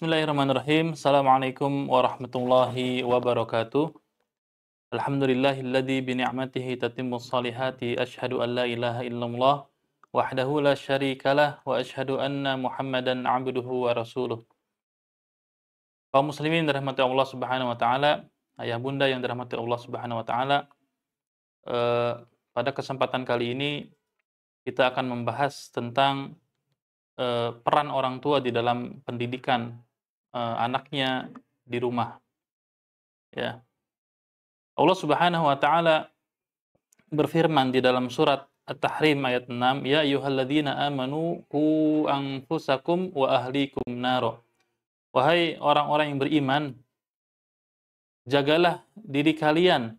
Bismillahirrahmanirrahim. Assalamualaikum warahmatullahi wabarakatuh. Alhamdulillahilladzi bi ni'matihi tatimmu salihati asyhadu an la ilaha illallah wahdahu la syarikalah wa asyhadu anna Muhammadan abduhu wa rasuluh. Kaum muslimin dirahmati Allah Subhanahu wa taala, ayah bunda yang dirahmati Allah Subhanahu wa taala. Eh, pada kesempatan kali ini kita akan membahas tentang eh, peran orang tua di dalam pendidikan uh, anaknya di rumah. Ya. Allah Subhanahu wa taala berfirman di dalam surat At-Tahrim ayat 6, "Ya ayyuhalladzina amanu qu anfusakum wa ahlikum nar." Wahai orang-orang yang beriman, jagalah diri kalian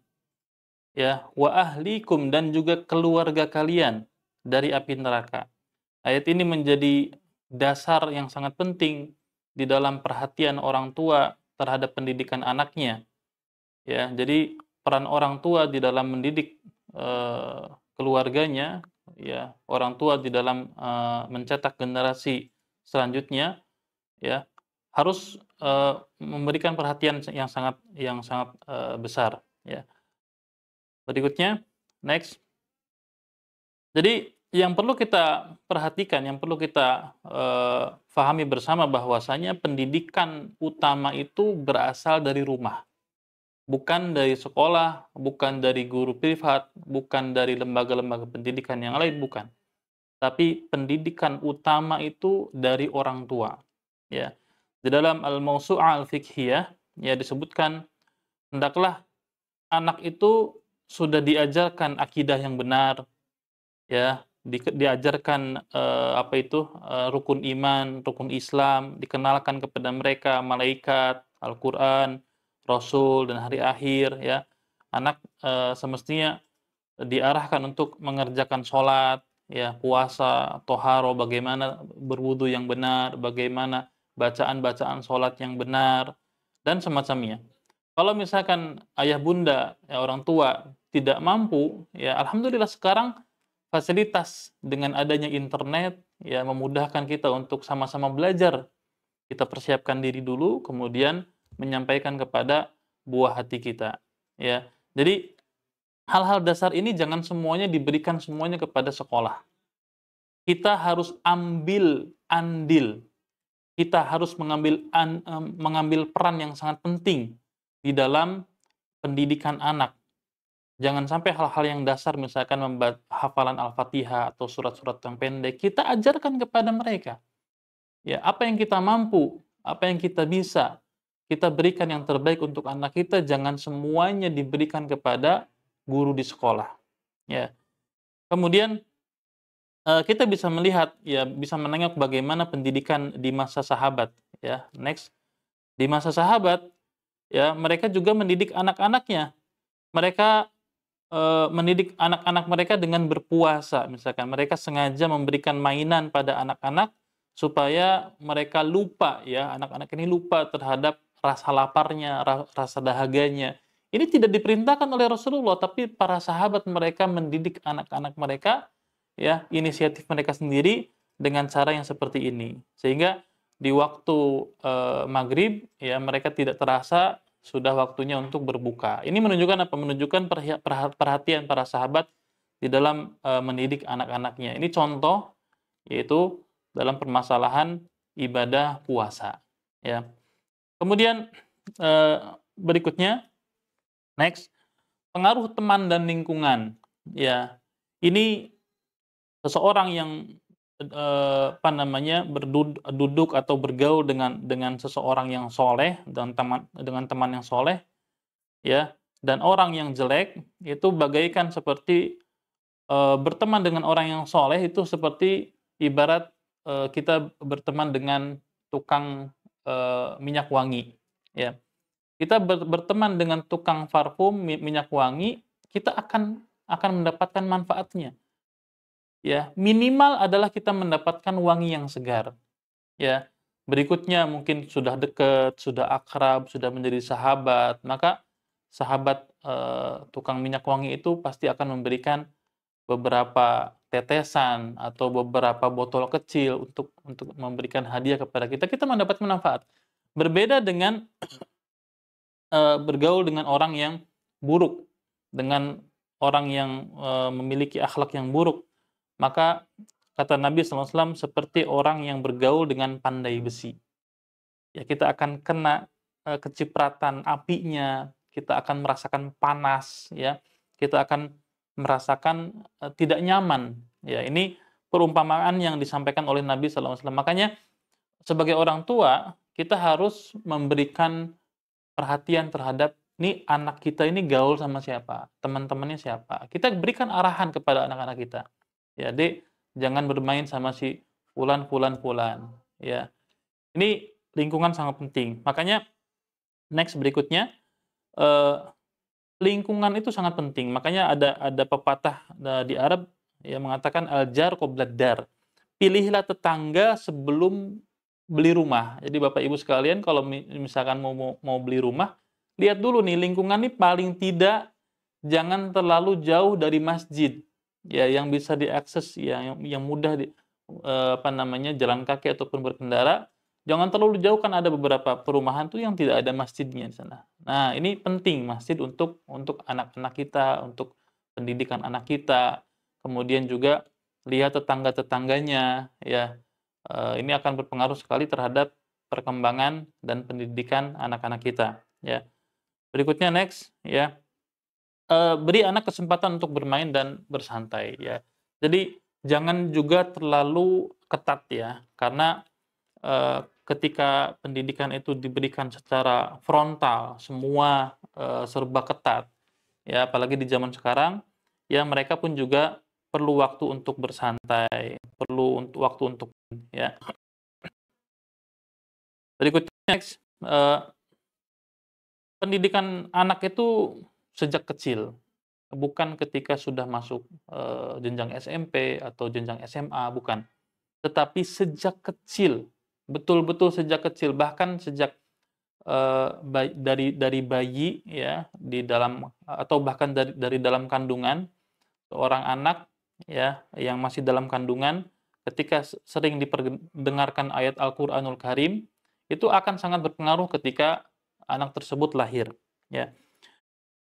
ya, wa ahlikum dan juga keluarga kalian dari api neraka. Ayat ini menjadi dasar yang sangat penting di dalam perhatian orang tua terhadap pendidikan anaknya. Ya, jadi peran orang tua di dalam mendidik e, keluarganya, ya, orang tua di dalam e, mencetak generasi selanjutnya, ya, harus e, memberikan perhatian yang sangat yang sangat e, besar, ya. Berikutnya, next. Jadi yang perlu kita perhatikan, yang perlu kita uh, fahami bersama bahwasanya pendidikan utama itu berasal dari rumah. Bukan dari sekolah, bukan dari guru privat, bukan dari lembaga-lembaga pendidikan yang lain, bukan. Tapi pendidikan utama itu dari orang tua. Ya. Di dalam Al-Mawsu'ah al fikhiyah ya disebutkan hendaklah anak itu sudah diajarkan akidah yang benar, ya di, diajarkan uh, apa itu uh, rukun iman, rukun Islam, dikenalkan kepada mereka malaikat, Al-Qur'an, Rasul dan hari akhir ya. Anak uh, semestinya diarahkan untuk mengerjakan sholat, ya puasa, toharo, bagaimana berwudu yang benar, bagaimana bacaan-bacaan sholat yang benar, dan semacamnya. Kalau misalkan ayah bunda, ya orang tua tidak mampu, ya alhamdulillah sekarang fasilitas dengan adanya internet ya memudahkan kita untuk sama-sama belajar. Kita persiapkan diri dulu, kemudian menyampaikan kepada buah hati kita. Ya, jadi hal-hal dasar ini jangan semuanya diberikan semuanya kepada sekolah. Kita harus ambil andil. Kita harus mengambil an, mengambil peran yang sangat penting di dalam pendidikan anak Jangan sampai hal-hal yang dasar misalkan hafalan Al-Fatihah atau surat-surat yang pendek kita ajarkan kepada mereka. Ya, apa yang kita mampu, apa yang kita bisa, kita berikan yang terbaik untuk anak kita, jangan semuanya diberikan kepada guru di sekolah. Ya. Kemudian eh, kita bisa melihat ya bisa menengok bagaimana pendidikan di masa sahabat ya. Next. Di masa sahabat ya mereka juga mendidik anak-anaknya. Mereka Eh, mendidik anak-anak mereka dengan berpuasa misalkan mereka sengaja memberikan mainan pada anak-anak supaya mereka lupa ya anak-anak ini lupa terhadap rasa laparnya rasa dahaganya ini tidak diperintahkan oleh Rasulullah tapi para sahabat mereka mendidik anak-anak mereka ya inisiatif mereka sendiri dengan cara yang seperti ini sehingga di waktu e, maghrib ya mereka tidak terasa sudah waktunya untuk berbuka. Ini menunjukkan apa? Menunjukkan perhatian para sahabat di dalam eh, mendidik anak-anaknya. Ini contoh yaitu dalam permasalahan ibadah puasa, ya. Kemudian eh, berikutnya next pengaruh teman dan lingkungan, ya. Ini seseorang yang Eh, apa namanya berduduk atau bergaul dengan dengan seseorang yang soleh dan teman dengan teman yang soleh ya dan orang yang jelek itu bagaikan seperti e, berteman dengan orang yang soleh itu seperti ibarat e, kita berteman dengan tukang e, minyak wangi ya kita ber, berteman dengan tukang parfum minyak wangi kita akan akan mendapatkan manfaatnya ya minimal adalah kita mendapatkan wangi yang segar ya berikutnya mungkin sudah dekat sudah akrab sudah menjadi sahabat maka sahabat e, tukang minyak wangi itu pasti akan memberikan beberapa tetesan atau beberapa botol kecil untuk untuk memberikan hadiah kepada kita kita mendapat manfaat berbeda dengan e, bergaul dengan orang yang buruk dengan orang yang e, memiliki akhlak yang buruk maka kata Nabi SAW seperti orang yang bergaul dengan pandai besi. Ya kita akan kena eh, kecipratan apinya, kita akan merasakan panas, ya kita akan merasakan eh, tidak nyaman. Ya ini perumpamaan yang disampaikan oleh Nabi SAW. Makanya sebagai orang tua kita harus memberikan perhatian terhadap ini anak kita ini gaul sama siapa, teman-temannya siapa. Kita berikan arahan kepada anak-anak kita. Ya, Dek, jangan bermain sama si pulan-pulan-pulan. Ya, ini lingkungan sangat penting. Makanya next berikutnya eh, lingkungan itu sangat penting. Makanya ada ada pepatah eh, di Arab yang mengatakan aljar kobladar. Pilihlah tetangga sebelum beli rumah. Jadi Bapak Ibu sekalian kalau misalkan mau, mau mau beli rumah, lihat dulu nih lingkungan ini paling tidak jangan terlalu jauh dari masjid ya yang bisa diakses ya yang, yang mudah di, eh, apa namanya jalan kaki ataupun berkendara jangan terlalu jauh kan ada beberapa perumahan tuh yang tidak ada masjidnya di sana nah ini penting masjid untuk untuk anak-anak kita untuk pendidikan anak kita kemudian juga lihat tetangga tetangganya ya eh, ini akan berpengaruh sekali terhadap perkembangan dan pendidikan anak-anak kita ya berikutnya next ya uh, beri anak kesempatan untuk bermain dan bersantai ya. Jadi jangan juga terlalu ketat ya karena uh, ketika pendidikan itu diberikan secara frontal semua uh, serba ketat ya apalagi di zaman sekarang ya mereka pun juga perlu waktu untuk bersantai, perlu untuk waktu untuk ya. Berikutnya next uh, pendidikan anak itu sejak kecil, bukan ketika sudah masuk e, jenjang SMP atau jenjang SMA, bukan. Tetapi sejak kecil, betul-betul sejak kecil, bahkan sejak e, bay, dari dari bayi ya di dalam atau bahkan dari dari dalam kandungan seorang anak ya yang masih dalam kandungan, ketika sering diperdengarkan ayat Al-Qur'anul Karim, itu akan sangat berpengaruh ketika anak tersebut lahir, ya.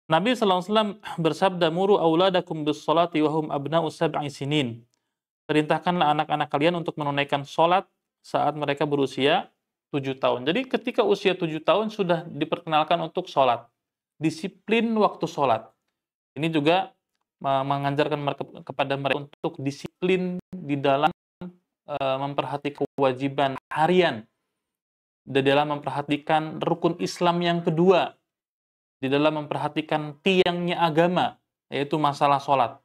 Nabi SAW bersabda muru auladakum bis salati wahum abna'u sab'i sinin. Perintahkanlah anak-anak kalian untuk menunaikan sholat saat mereka berusia 7 tahun. Jadi ketika usia 7 tahun sudah diperkenalkan untuk sholat. Disiplin waktu sholat. Ini juga mengajarkan kepada mereka untuk disiplin di dalam e, memperhatikan kewajiban harian. Di dalam memperhatikan rukun Islam yang kedua, di dalam memperhatikan tiangnya agama, yaitu masalah sholat.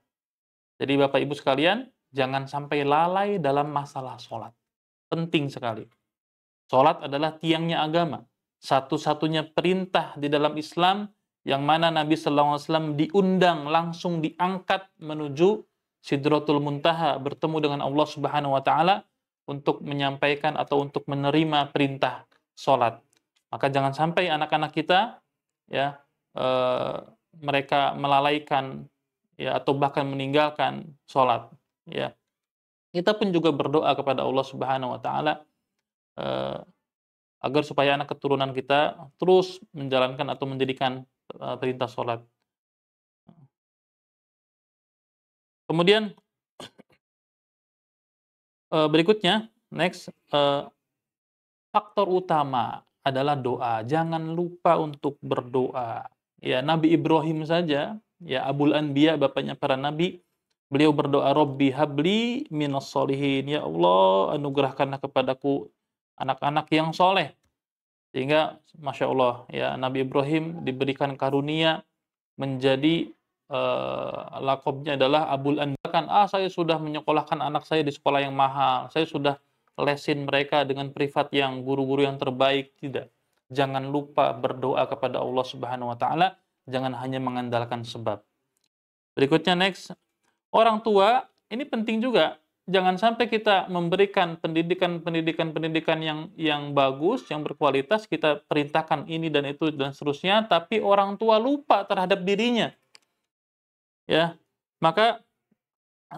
Jadi Bapak Ibu sekalian, jangan sampai lalai dalam masalah sholat. Penting sekali. Sholat adalah tiangnya agama. Satu-satunya perintah di dalam Islam yang mana Nabi SAW diundang langsung diangkat menuju Sidratul Muntaha bertemu dengan Allah Subhanahu wa taala untuk menyampaikan atau untuk menerima perintah sholat. Maka jangan sampai anak-anak kita ya e, mereka melalaikan ya atau bahkan meninggalkan sholat ya kita pun juga berdoa kepada Allah Subhanahu Wa Taala e, agar supaya anak keturunan kita terus menjalankan atau menjadikan eh, perintah sholat kemudian e, berikutnya next e, faktor utama adalah doa jangan lupa untuk berdoa ya Nabi Ibrahim saja, ya Abul Anbiya bapaknya para nabi, beliau berdoa Robbi habli minas solihin ya Allah anugerahkanlah kepadaku anak-anak yang soleh sehingga masya Allah ya Nabi Ibrahim diberikan karunia menjadi eh, lakobnya adalah Abul kan ah saya sudah menyekolahkan anak saya di sekolah yang mahal saya sudah lesin mereka dengan privat yang guru-guru yang terbaik tidak jangan lupa berdoa kepada Allah Subhanahu wa taala, jangan hanya mengandalkan sebab. Berikutnya next, orang tua ini penting juga. Jangan sampai kita memberikan pendidikan-pendidikan-pendidikan yang yang bagus, yang berkualitas, kita perintahkan ini dan itu dan seterusnya, tapi orang tua lupa terhadap dirinya. Ya. Maka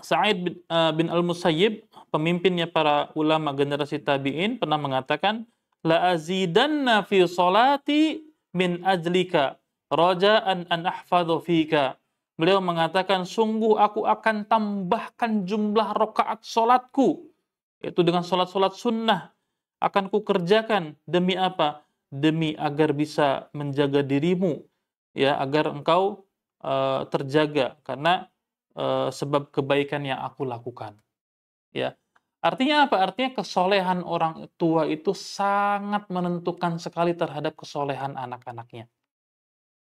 Sa'id bin, eh, bin Al-Musayyib, pemimpinnya para ulama generasi tabi'in pernah mengatakan la azidanna fi salati min ajlika raja'an an ahfadhu fika. Beliau mengatakan sungguh aku akan tambahkan jumlah rakaat salatku yaitu dengan salat-salat sunnah akan ku kerjakan demi apa? Demi agar bisa menjaga dirimu ya agar engkau uh, terjaga karena uh, sebab kebaikan yang aku lakukan. Ya, Artinya apa? Artinya kesolehan orang tua itu sangat menentukan sekali terhadap kesolehan anak-anaknya.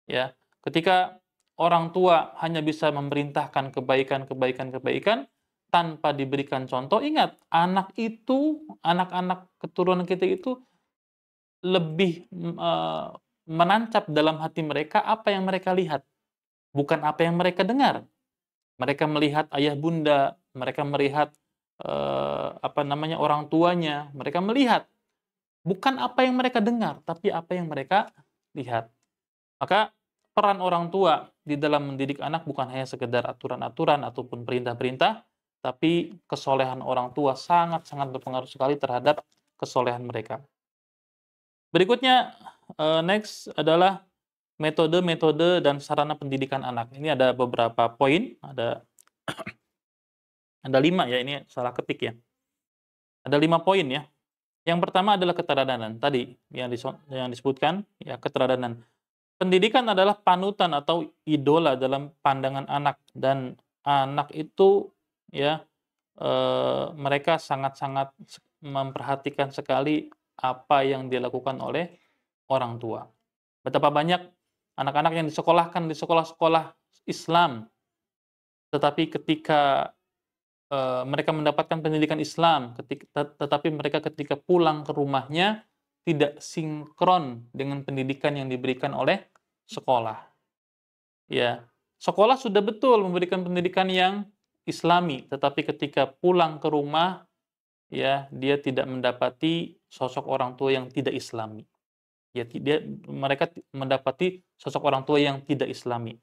Ya, ketika orang tua hanya bisa memerintahkan kebaikan, kebaikan, kebaikan tanpa diberikan contoh, ingat anak itu, anak-anak keturunan kita itu lebih e, menancap dalam hati mereka apa yang mereka lihat, bukan apa yang mereka dengar. Mereka melihat ayah bunda, mereka melihat Eh, apa namanya orang tuanya, mereka melihat bukan apa yang mereka dengar, tapi apa yang mereka lihat. Maka peran orang tua di dalam mendidik anak bukan hanya sekedar aturan-aturan ataupun perintah-perintah, tapi kesolehan orang tua sangat-sangat berpengaruh sekali terhadap kesolehan mereka. Berikutnya, eh, next adalah metode-metode dan sarana pendidikan anak. Ini ada beberapa poin, ada ada lima ya, ini salah ketik ya. Ada lima poin ya. Yang pertama adalah keteradanan Tadi yang, yang disebutkan, ya keteradanan. Pendidikan adalah panutan atau idola dalam pandangan anak. Dan anak itu ya e, mereka sangat-sangat memperhatikan sekali apa yang dilakukan oleh orang tua. Betapa banyak anak-anak yang disekolahkan di sekolah-sekolah Islam, tetapi ketika uh, mereka mendapatkan pendidikan Islam, ketika, tetapi mereka ketika pulang ke rumahnya tidak sinkron dengan pendidikan yang diberikan oleh sekolah. Ya, sekolah sudah betul memberikan pendidikan yang Islami, tetapi ketika pulang ke rumah, ya dia tidak mendapati sosok orang tua yang tidak Islami. Ya, dia mereka mendapati sosok orang tua yang tidak Islami.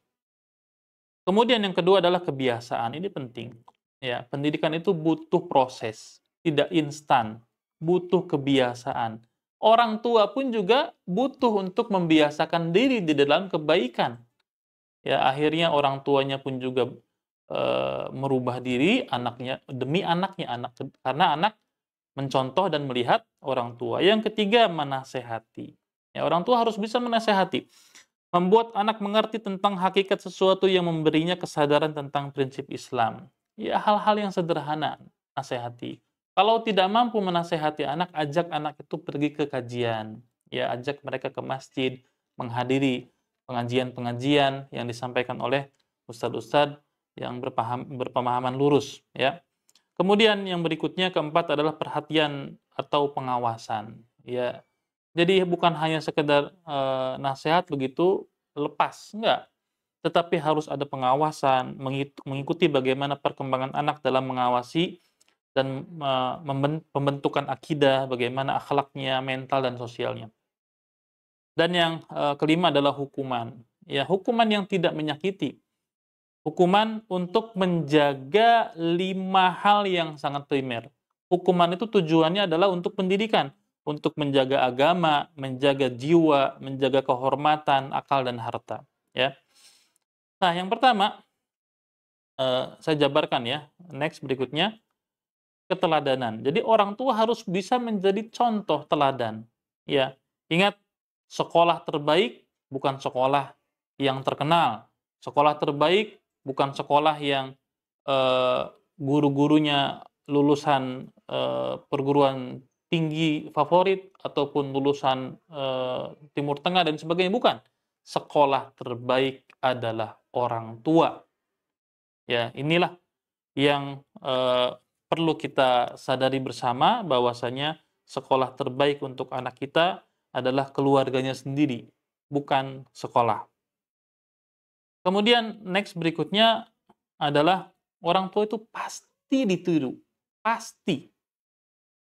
Kemudian yang kedua adalah kebiasaan. Ini penting. Ya, pendidikan itu butuh proses, tidak instan, butuh kebiasaan. Orang tua pun juga butuh untuk membiasakan diri di dalam kebaikan. Ya, akhirnya orang tuanya pun juga e, merubah diri anaknya demi anaknya anak karena anak mencontoh dan melihat orang tua. Yang ketiga, menasehati. Ya, orang tua harus bisa menasehati. Membuat anak mengerti tentang hakikat sesuatu yang memberinya kesadaran tentang prinsip Islam ya hal-hal yang sederhana nasihati. Kalau tidak mampu menasehati anak, ajak anak itu pergi ke kajian. Ya, ajak mereka ke masjid, menghadiri pengajian-pengajian yang disampaikan oleh ustadz-ustadz yang berpaham, berpemahaman lurus. Ya. Kemudian yang berikutnya keempat adalah perhatian atau pengawasan. Ya, jadi bukan hanya sekedar e, nasihat begitu lepas, enggak tetapi harus ada pengawasan, mengikuti bagaimana perkembangan anak dalam mengawasi dan pembentukan akidah, bagaimana akhlaknya, mental dan sosialnya. Dan yang e, kelima adalah hukuman. Ya, hukuman yang tidak menyakiti. Hukuman untuk menjaga lima hal yang sangat primer. Hukuman itu tujuannya adalah untuk pendidikan, untuk menjaga agama, menjaga jiwa, menjaga kehormatan, akal dan harta, ya Nah, yang pertama uh, saya jabarkan ya. Next berikutnya keteladanan. Jadi orang tua harus bisa menjadi contoh teladan. Ya, ingat sekolah terbaik bukan sekolah yang terkenal. Sekolah terbaik bukan sekolah yang uh, guru-gurunya lulusan uh, perguruan tinggi favorit ataupun lulusan uh, Timur Tengah dan sebagainya bukan. Sekolah terbaik adalah orang tua. Ya, inilah yang eh, perlu kita sadari bersama bahwasanya sekolah terbaik untuk anak kita adalah keluarganya sendiri, bukan sekolah. Kemudian next berikutnya adalah orang tua itu pasti ditiru, pasti.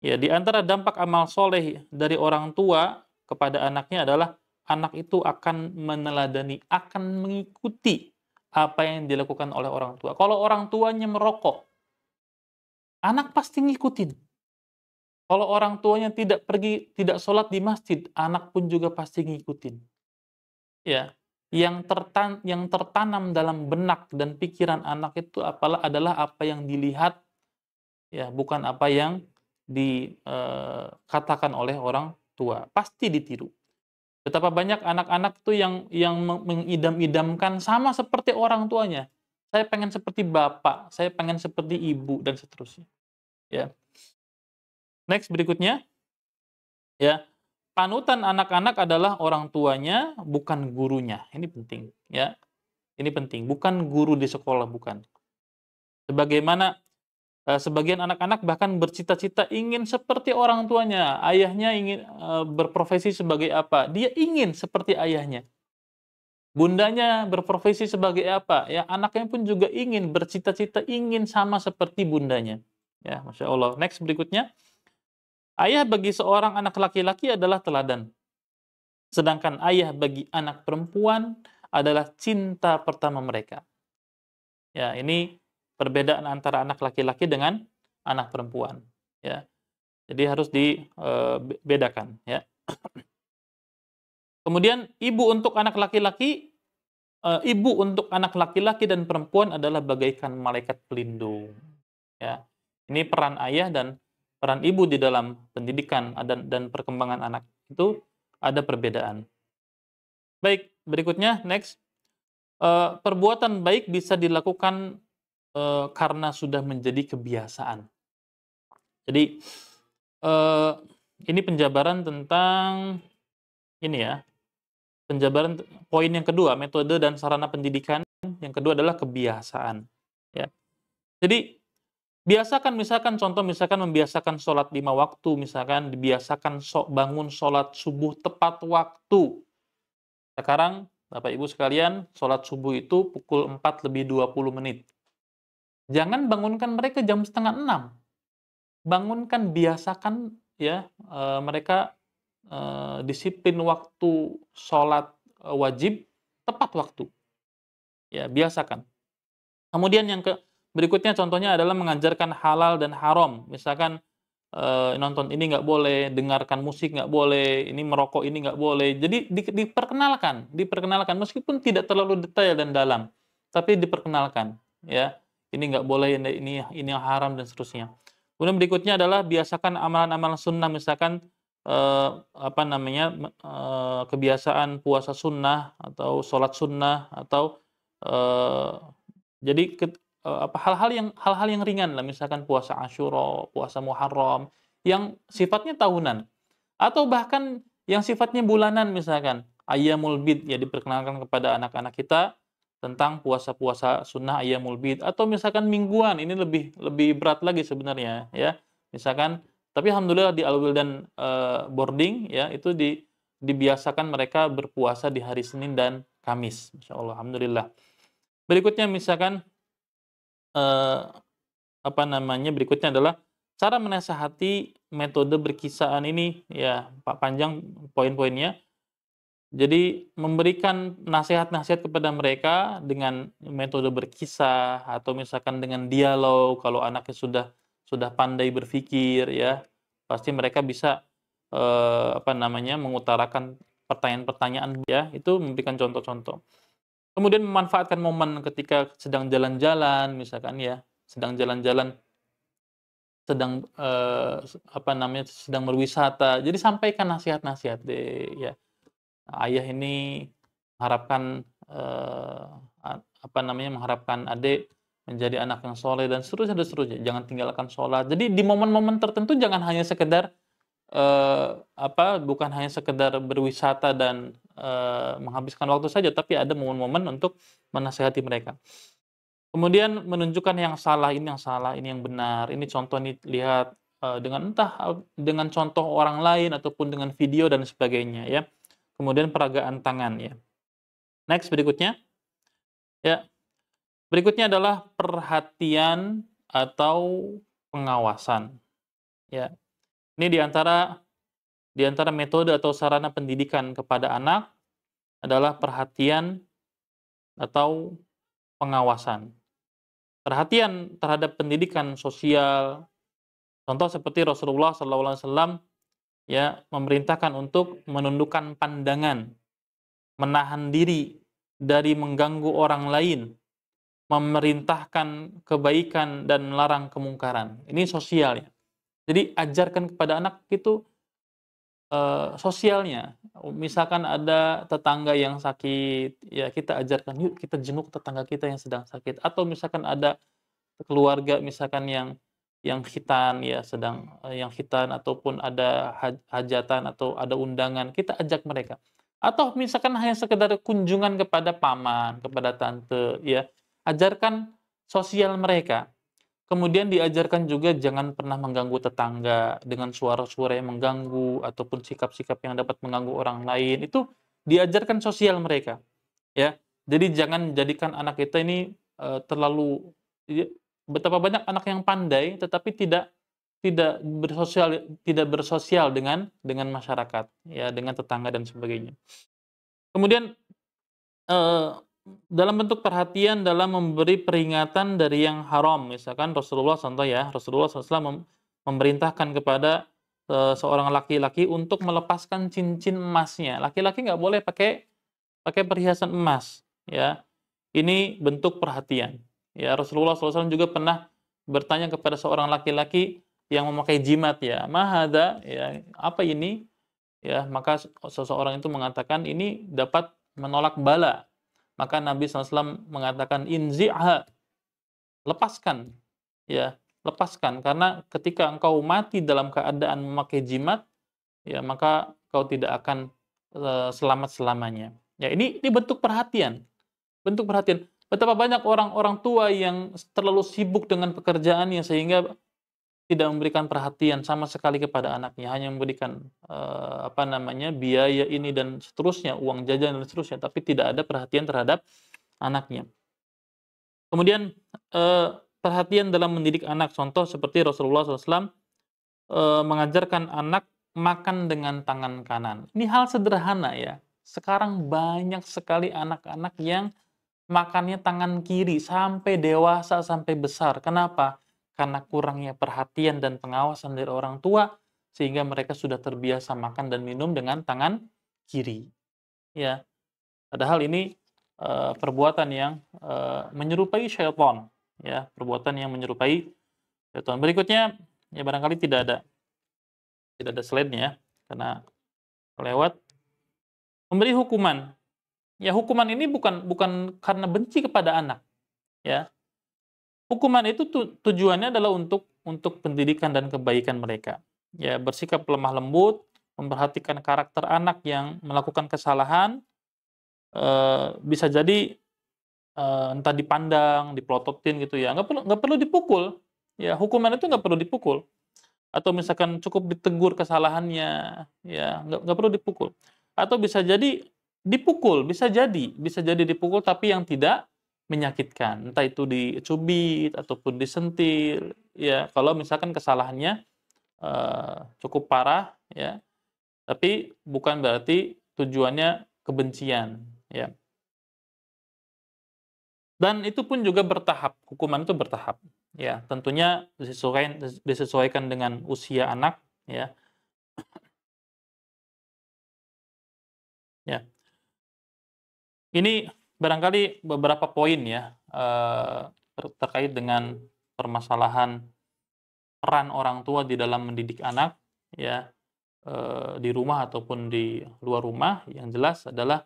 Ya, di antara dampak amal soleh dari orang tua kepada anaknya adalah anak itu akan meneladani, akan mengikuti apa yang dilakukan oleh orang tua. Kalau orang tuanya merokok, anak pasti ngikutin. Kalau orang tuanya tidak pergi, tidak sholat di masjid, anak pun juga pasti ngikutin. Ya, yang tertan yang tertanam dalam benak dan pikiran anak itu apalah adalah apa yang dilihat, ya bukan apa yang dikatakan eh, oleh orang tua. Pasti ditiru. Betapa banyak anak-anak tuh yang yang mengidam-idamkan sama seperti orang tuanya. Saya pengen seperti bapak, saya pengen seperti ibu dan seterusnya. Ya. Next berikutnya. Ya. Panutan anak-anak adalah orang tuanya, bukan gurunya. Ini penting, ya. Ini penting, bukan guru di sekolah bukan. Sebagaimana Eh, sebagian anak-anak bahkan bercita-cita ingin seperti orang tuanya. Ayahnya ingin eh, berprofesi sebagai apa? Dia ingin seperti ayahnya. Bundanya berprofesi sebagai apa? Ya, anaknya pun juga ingin bercita-cita ingin sama seperti bundanya. Ya, masya Allah. Next berikutnya, ayah bagi seorang anak laki-laki adalah teladan, sedangkan ayah bagi anak perempuan adalah cinta pertama mereka. Ya, ini perbedaan antara anak laki-laki dengan anak perempuan ya jadi harus dibedakan eh, ya kemudian ibu untuk anak laki-laki eh, ibu untuk anak laki-laki dan perempuan adalah bagaikan malaikat pelindung ya ini peran ayah dan peran ibu di dalam pendidikan dan dan perkembangan anak itu ada perbedaan baik berikutnya next eh, perbuatan baik bisa dilakukan e, karena sudah menjadi kebiasaan. Jadi e, ini penjabaran tentang ini ya. Penjabaran poin yang kedua, metode dan sarana pendidikan. Yang kedua adalah kebiasaan. Ya. Jadi biasakan misalkan contoh misalkan membiasakan sholat lima waktu misalkan dibiasakan sok bangun sholat subuh tepat waktu sekarang Bapak Ibu sekalian sholat subuh itu pukul 4 lebih 20 menit Jangan bangunkan mereka jam setengah enam. Bangunkan, biasakan ya e, mereka e, disiplin waktu sholat e, wajib tepat waktu. Ya biasakan. Kemudian yang ke berikutnya contohnya adalah mengajarkan halal dan haram. Misalkan e, nonton ini nggak boleh, dengarkan musik nggak boleh, ini merokok ini nggak boleh. Jadi di, diperkenalkan, diperkenalkan meskipun tidak terlalu detail dan dalam, tapi diperkenalkan, ya ini nggak boleh ini ini yang haram dan seterusnya kemudian berikutnya adalah biasakan amalan-amalan sunnah misalkan eh, apa namanya eh, kebiasaan puasa sunnah atau sholat sunnah atau eh, jadi ke, eh, apa hal-hal yang hal-hal yang ringan lah misalkan puasa Asyura, puasa Muharram yang sifatnya tahunan atau bahkan yang sifatnya bulanan misalkan ayamul bid ya diperkenalkan kepada anak-anak kita tentang puasa-puasa sunnah ayamul bid atau misalkan mingguan ini lebih lebih berat lagi sebenarnya ya misalkan tapi alhamdulillah di alwil dan e, boarding ya itu di, dibiasakan mereka berpuasa di hari Senin dan Kamis Insya Allah alhamdulillah berikutnya misalkan e, apa namanya berikutnya adalah cara menasehati metode berkisahan ini ya pak panjang poin-poinnya jadi memberikan nasihat-nasihat kepada mereka dengan metode berkisah atau misalkan dengan dialog kalau anaknya sudah sudah pandai berpikir ya pasti mereka bisa eh, apa namanya mengutarakan pertanyaan-pertanyaan ya itu memberikan contoh-contoh. Kemudian memanfaatkan momen ketika sedang jalan-jalan misalkan ya sedang jalan-jalan sedang eh, apa namanya sedang berwisata jadi sampaikan nasihat-nasihat deh ya ayah ini mengharapkan eh, apa namanya mengharapkan adik menjadi anak yang soleh dan seterusnya dan seterusnya jangan tinggalkan sholat jadi di momen-momen tertentu jangan hanya sekedar eh, apa bukan hanya sekedar berwisata dan eh, menghabiskan waktu saja tapi ada momen-momen untuk menasehati mereka kemudian menunjukkan yang salah ini yang salah ini yang benar ini contoh ini lihat eh, dengan entah dengan contoh orang lain ataupun dengan video dan sebagainya ya kemudian peragaan tangan ya. Next berikutnya. Ya. Berikutnya adalah perhatian atau pengawasan. Ya. Ini di antara metode atau sarana pendidikan kepada anak adalah perhatian atau pengawasan. Perhatian terhadap pendidikan sosial, contoh seperti Rasulullah Sallallahu Alaihi Wasallam ya memerintahkan untuk menundukkan pandangan, menahan diri dari mengganggu orang lain, memerintahkan kebaikan dan melarang kemungkaran. Ini sosial ya. Jadi ajarkan kepada anak itu e, sosialnya. Misalkan ada tetangga yang sakit, ya kita ajarkan yuk kita jenguk tetangga kita yang sedang sakit. Atau misalkan ada keluarga misalkan yang yang khitan ya sedang eh, yang khitan ataupun ada hajatan atau ada undangan kita ajak mereka atau misalkan hanya sekedar kunjungan kepada paman kepada tante ya ajarkan sosial mereka kemudian diajarkan juga jangan pernah mengganggu tetangga dengan suara-suara yang mengganggu ataupun sikap-sikap yang dapat mengganggu orang lain itu diajarkan sosial mereka ya jadi jangan jadikan anak kita ini uh, terlalu ya, betapa banyak anak yang pandai tetapi tidak tidak bersosial tidak bersosial dengan dengan masyarakat ya dengan tetangga dan sebagainya kemudian eh, dalam bentuk perhatian dalam memberi peringatan dari yang haram misalkan Rasulullah contoh ya Rasulullah SAW memerintahkan kepada eh, seorang laki-laki untuk melepaskan cincin emasnya laki-laki nggak boleh pakai pakai perhiasan emas ya ini bentuk perhatian Ya, Rasulullah SAW juga pernah bertanya kepada seorang laki-laki yang memakai jimat ya, mahada ya, apa ini? Ya, maka seseorang itu mengatakan ini dapat menolak bala. Maka Nabi SAW mengatakan inzi'ha, lepaskan ya, lepaskan karena ketika engkau mati dalam keadaan memakai jimat ya maka kau tidak akan eh, selamat selamanya. Ya ini ini bentuk perhatian. Bentuk perhatian Betapa banyak orang-orang tua yang terlalu sibuk dengan pekerjaannya sehingga tidak memberikan perhatian sama sekali kepada anaknya, hanya memberikan eh, apa namanya biaya ini dan seterusnya, uang jajan dan seterusnya, tapi tidak ada perhatian terhadap anaknya. Kemudian eh, perhatian dalam mendidik anak, contoh seperti Rasulullah SAW eh, mengajarkan anak makan dengan tangan kanan. Ini hal sederhana ya. Sekarang banyak sekali anak-anak yang makannya tangan kiri sampai dewasa sampai besar. Kenapa? Karena kurangnya perhatian dan pengawasan dari orang tua sehingga mereka sudah terbiasa makan dan minum dengan tangan kiri. Ya. Padahal ini uh, perbuatan yang uh, menyerupai syaitan, ya, perbuatan yang menyerupai syaitan. Berikutnya ya barangkali tidak ada tidak ada slide-nya ya, karena lewat memberi hukuman Ya hukuman ini bukan bukan karena benci kepada anak. Ya. Hukuman itu tu, tujuannya adalah untuk untuk pendidikan dan kebaikan mereka. Ya, bersikap lemah lembut, memperhatikan karakter anak yang melakukan kesalahan e, bisa jadi e, entah dipandang, dipelototin gitu ya. Nggak perlu nggak perlu dipukul. Ya, hukuman itu nggak perlu dipukul atau misalkan cukup ditegur kesalahannya ya nggak perlu dipukul atau bisa jadi dipukul bisa jadi bisa jadi dipukul tapi yang tidak menyakitkan entah itu dicubit ataupun disentil ya kalau misalkan kesalahannya uh, cukup parah ya tapi bukan berarti tujuannya kebencian ya dan itu pun juga bertahap hukuman itu bertahap ya tentunya disesuaikan disesuaikan dengan usia anak ya ya ini barangkali beberapa poin ya eh, terkait dengan permasalahan peran orang tua di dalam mendidik anak ya eh, di rumah ataupun di luar rumah yang jelas adalah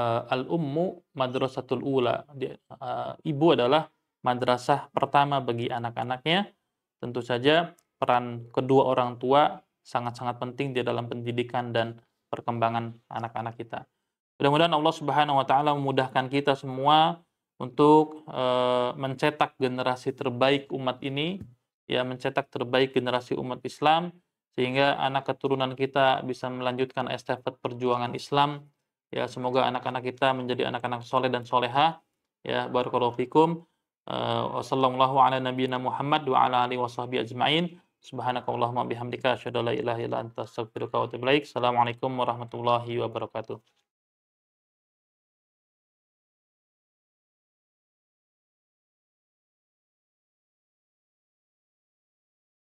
eh, al ummu madrasatul ula ibu adalah madrasah pertama bagi anak-anaknya tentu saja peran kedua orang tua sangat-sangat penting di dalam pendidikan dan perkembangan anak-anak kita. Mudah-mudahan Allah Subhanahu wa taala memudahkan kita semua untuk e, mencetak generasi terbaik umat ini, ya mencetak terbaik generasi umat Islam sehingga anak keturunan kita bisa melanjutkan estafet perjuangan Islam. Ya, semoga anak-anak kita menjadi anak-anak soleh dan soleha. Ya, barakallahu fikum. Uh, eh, wassalamualaikum ala nabiyina Muhammad wa ala alihi washabihi ajmain. Subhanakallahumma bihamdika asyhadu an la ilaha illa anta astaghfiruka wa atubu ilaik. Assalamualaikum warahmatullahi wabarakatuh.